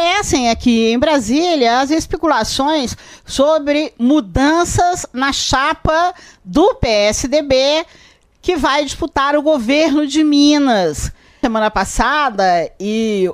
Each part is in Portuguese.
aparecem aqui em Brasília as especulações sobre mudanças na chapa do PSDB que vai disputar o governo de Minas. Semana passada e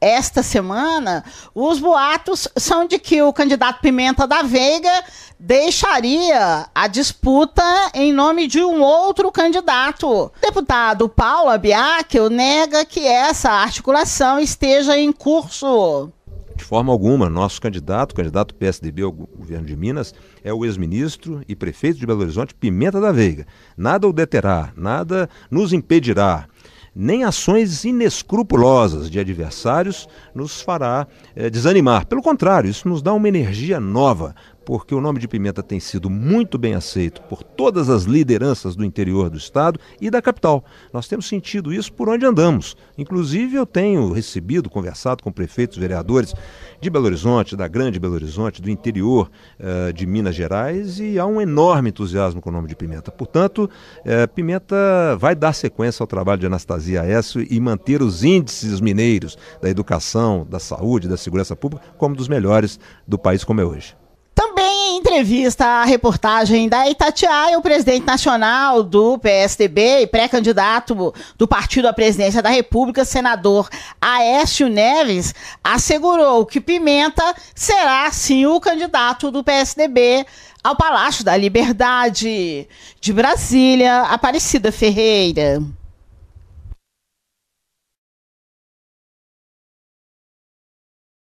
esta semana, os boatos são de que o candidato Pimenta da Veiga deixaria a disputa em nome de um outro candidato. O deputado Paulo Abiaquil nega que essa articulação esteja em curso. De forma alguma, nosso candidato, candidato PSDB ao governo de Minas, é o ex-ministro e prefeito de Belo Horizonte, Pimenta da Veiga. Nada o deterá, nada nos impedirá nem ações inescrupulosas de adversários nos fará eh, desanimar. Pelo contrário, isso nos dá uma energia nova porque o nome de Pimenta tem sido muito bem aceito por todas as lideranças do interior do estado e da capital. Nós temos sentido isso por onde andamos. Inclusive, eu tenho recebido, conversado com prefeitos, vereadores de Belo Horizonte, da Grande Belo Horizonte, do interior uh, de Minas Gerais, e há um enorme entusiasmo com o nome de Pimenta. Portanto, uh, Pimenta vai dar sequência ao trabalho de Anastasia Aécio e manter os índices mineiros da educação, da saúde, da segurança pública como dos melhores do país como é hoje. Em entrevista à reportagem da Itatiaia, o presidente nacional do PSDB e pré-candidato do partido à presidência da República, senador Aécio Neves, assegurou que Pimenta será sim o candidato do PSDB ao Palácio da Liberdade de Brasília, Aparecida Ferreira.